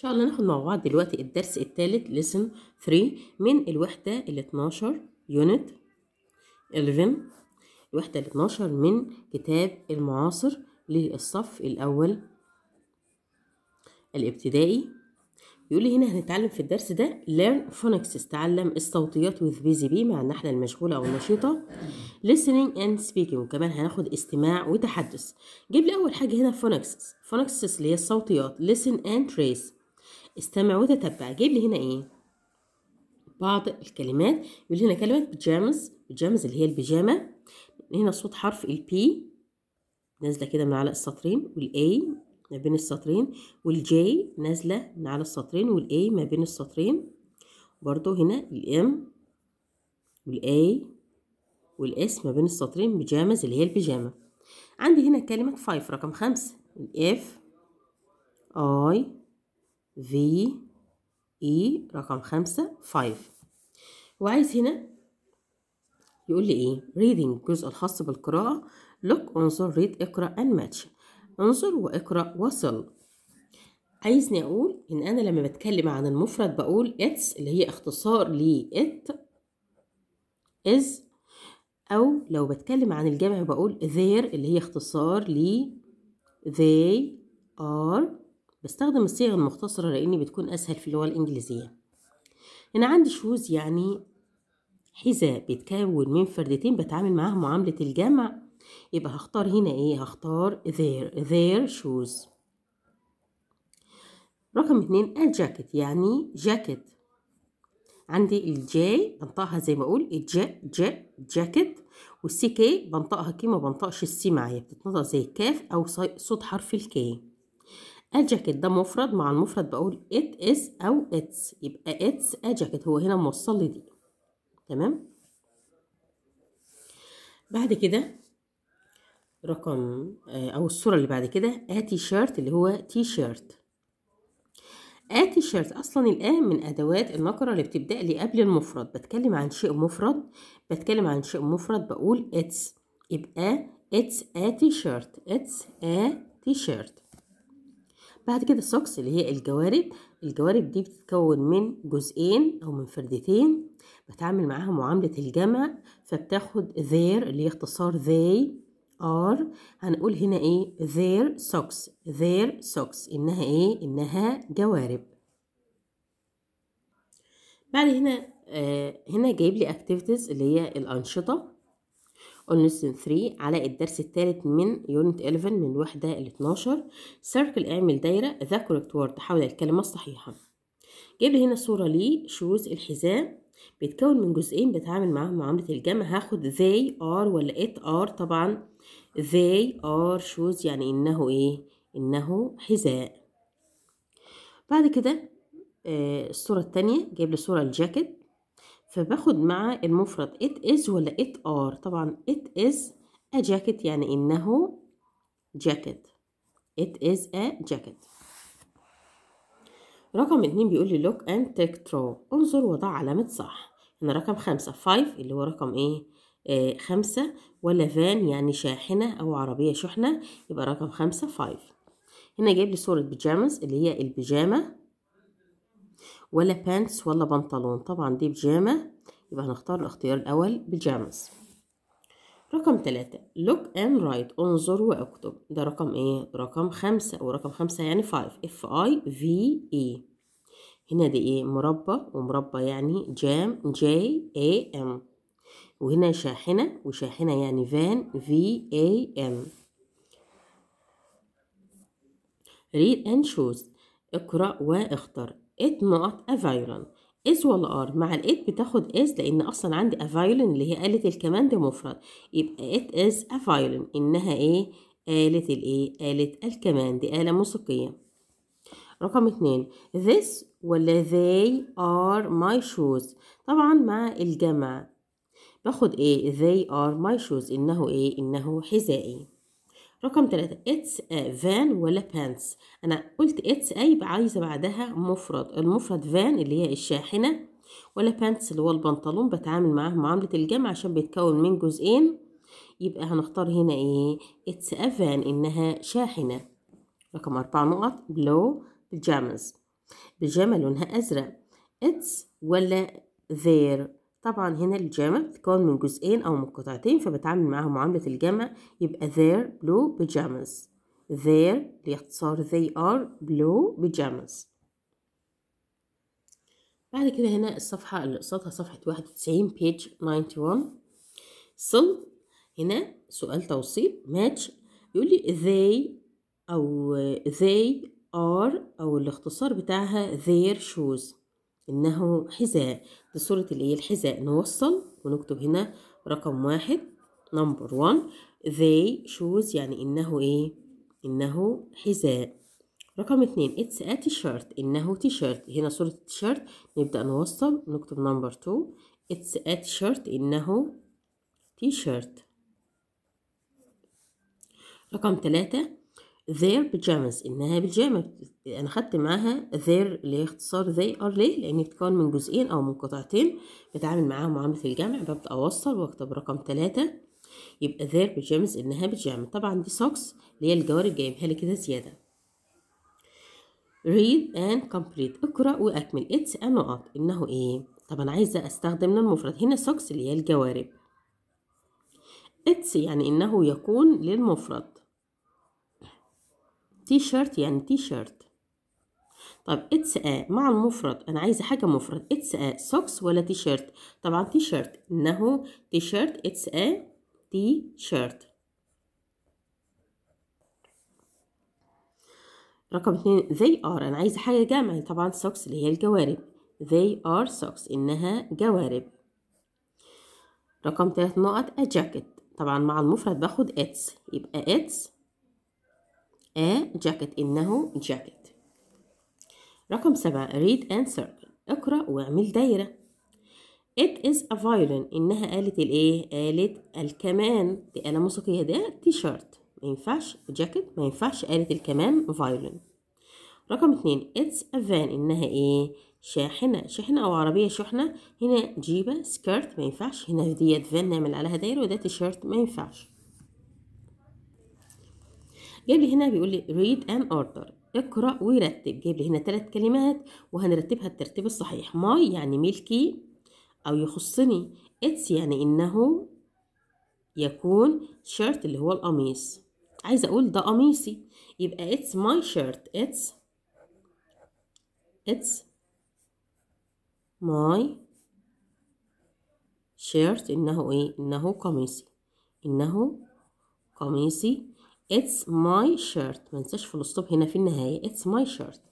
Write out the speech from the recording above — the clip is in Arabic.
إن شاء الله ناخد مع بعض دلوقتي الدرس الثالث لسن 3 من الوحدة ال 12 يونت 11 الوحدة ال 12 من كتاب المعاصر للصف الأول الابتدائي يقول لي هنا هنتعلم في الدرس ده learn phonics تعلم الصوتيات with busy bee مع النحلة المشغولة أو النشيطة listening and speaking وكمان هناخد استماع وتحدث جيب لي أول حاجة هنا phonics phonics اللي هي الصوتيات listen and trace استمع وتتبع جايب لي هنا ايه بعض الكلمات يقول هنا كلمة بيجامز بيجامز اللي هي البيجامة هنا صوت حرف البي نازلة كده من على السطرين والاي ما بين السطرين والجي نازلة من على السطرين والاي ما بين السطرين برضو هنا الام والاي والاس ما بين السطرين بيجامز اللي هي البيجامة عندي هنا كلمة فايف رقم خمسة الاف اي في اي e, رقم خمسة 5 وعايز هنا يقول لي ايه reading الجزء الخاص بالقراءة look انظر read اقرأ and match انظر واقرأ وصل عايزني اقول ان انا لما بتكلم عن المفرد بقول its اللي هي اختصار ل it is او لو بتكلم عن الجمع بقول their اللي هي اختصار ل they are بستخدم الصيغ المختصرة لأن بتكون أسهل في اللغة الإنجليزية أنا عندي شوز يعني حذاء بيتكون من فردتين بتعامل معاه معاملة الجمع يبقى هختار هنا ايه هختار their their shoes رقم اتنين الجاكيت يعني جاكيت عندي الجاي بنطقها زي ما اقول الجا جا جاكيت والسي كي بنطقها كي ما بنطقش السي معايا بتتنطق زي الكاف او صوت حرف الكي الجاكيت ده مفرد مع المفرد بقول ات is او اتس يبقى اتس الجاكيت هو هنا موصل لي دي تمام بعد كده رقم آه، او الصوره اللي بعد كده اتي شيرت اللي هو تي شيرت آتي شيرت أصلا الآن من أدوات النقرة اللي بتبدأ لي قبل المفرد بتكلم عن شيء مفرد بتكلم عن شيء مفرد بقول اتس يبقى اتس shirt شيرت اتس t شيرت بعد كده السوكس اللي هي الجوارب الجوارب دي بتتكون من جزئين أو من فردتين بتعامل معاها معاملة الجمع فبتاخد their اللي هي اختصار they are هنقول هنا ايه their socks their socks انها ايه انها جوارب بعد هنا آه هنا جايب لي activities اللي هي الأنشطة on lesson 3 على الدرس الثالث من يونت 11 من الوحدة ال 12 circle اعمل دايرة the correct word حول الكلمة الصحيحة جيب لي هنا صورة لي شوز الحذاء بيتكون من جزئين بتعامل معاهم معاملة الجمع هاخد they are ولا it are طبعا they are shoes يعني انه ايه انه حذاء بعد كده آه الصورة التانية جايب لي صورة الجاكيت فباخد مع المفرد it is ولا it are طبعا it is a jacket يعني إنه jacket it is a jacket رقم اتنين بيقول لي look and take throw انظر وضع علامة صح هنا يعني رقم خمسة five اللي هو رقم ايه آه خمسة ولا فان يعني شاحنة أو عربية شحنة يبقى رقم خمسة five هنا جايب لي صورة بيجامز اللي هي البيجامة ولا بانتس ولا بنطلون طبعا دي بجامة يبقى هنختار الاختيار الأول بيجامز رقم تلاتة look and write انظر واكتب ده رقم ايه رقم خمسة ورقم خمسة يعني five f i v e هنا دي ايه مربى ومربى يعني جام j a m وهنا شاحنة وشاحنة يعني فان v a m read and choose اقرأ واختر it not a violin is ولا are مع الات بتاخد is لان اصلا عندي a violin اللي هي آلة الكمان دي مفرد يبقى it is a violin انها ايه آلة الايه آلة الكمان دي آلة موسيقية رقم اتنين this ولا they are my shoes طبعا مع الجمع باخد ايه they are my shoes انه ايه انه حذائي رقم ثلاثة اتس فان ولا بانس أنا قلت اتس أي يبقى عايزة بعدها مفرد المفرد فان اللي هي الشاحنة ولا بانس اللي هو البنطلون بتعامل معاه معاملة الجمع عشان بيتكون من جزئين يبقى هنختار هنا ايه اتس van انها شاحنة رقم أربع نقط blue بيجامز بيجامة لونها أزرق اتس ولا ذير طبعا هنا الجامع بتكون من جزئين أو من قطعتين فبتعامل معاها معاملة الجمع يبقى their blue pajamas their باختصار they are blue pajamas بعد كده هنا الصفحة اللي قصادها صفحة واحد وتسعين page 91 صل هنا سؤال توصيل match بيقول لي they أو they are أو الاختصار بتاعها their shoes إنه حذاء دي صورة الإيه الحذاء نوصل ونكتب هنا رقم واحد نمبر وان they shoes يعني إنه إيه إنه حذاء رقم اتنين it's a t-shirt إنه t-shirt هنا صورة التيشيرت نبدأ نوصل نكتب نمبر تو it's a t-shirt إنه t-shirt رقم تلاتة their pajamas إنها بيجامة أنا خدت معاها their اللي هي اختصار they are ليه لأن بتكون من جزئين أو من قطعتين بتعامل معاها معاملة الجمع ببدأ أوصل وأكتب رقم ثلاثة يبقى their pajamas إنها بيجامة طبعا دي socks اللي هي الجوارب جايبها لي كده زيادة read and complete اقرأ وأكمل it's a نقط إنه إيه طبعا عايزة أستخدم للمفرد هنا socks اللي هي الجوارب it's يعني إنه يكون للمفرد تي شيرت يعني تي شيرت طب اتس ا مع المفرد انا عايزه حاجه مفرد اتس ا سوكس ولا تي شيرت طبعا تي شيرت انه تي شيرت اتس ا تي شيرت رقم اتنين they are انا عايزه حاجه جمع طبعا سوكس اللي هي الجوارب they are socks انها جوارب رقم تلات نقط a jacket طبعا مع المفرد باخد its يبقى its a jacket إنه jacket رقم سبعة read and circle اقرأ واعمل دايرة it is a violin إنها آلة الإيه؟ آلة الكمان دي آلة موسيقية ده تي شيرت ما ينفعش jacket ما ينفعش آلة الكمان violin رقم اتنين it's a van إنها إيه شاحنة شاحنة أو عربية شحنة هنا جيبة سكيرت ما ينفعش هنا ديت فان نعمل عليها دايرة وده تيشيرت ما ينفعش جايب لي هنا بيقول لي read and order اقرأ ورتب جايب لي هنا ثلاث كلمات وهنرتبها الترتيب الصحيح ماي يعني ملكي أو يخصني اتس يعني إنه يكون شيرت اللي هو القميص عايزة أقول ده قميصي يبقى اتس ماي شيرت اتس اتس ماي شيرت إنه إيه إنه قميصي إنه قميصي it's my shirt ما ننساش في الاسطوب هنا في النهاية it's my shirt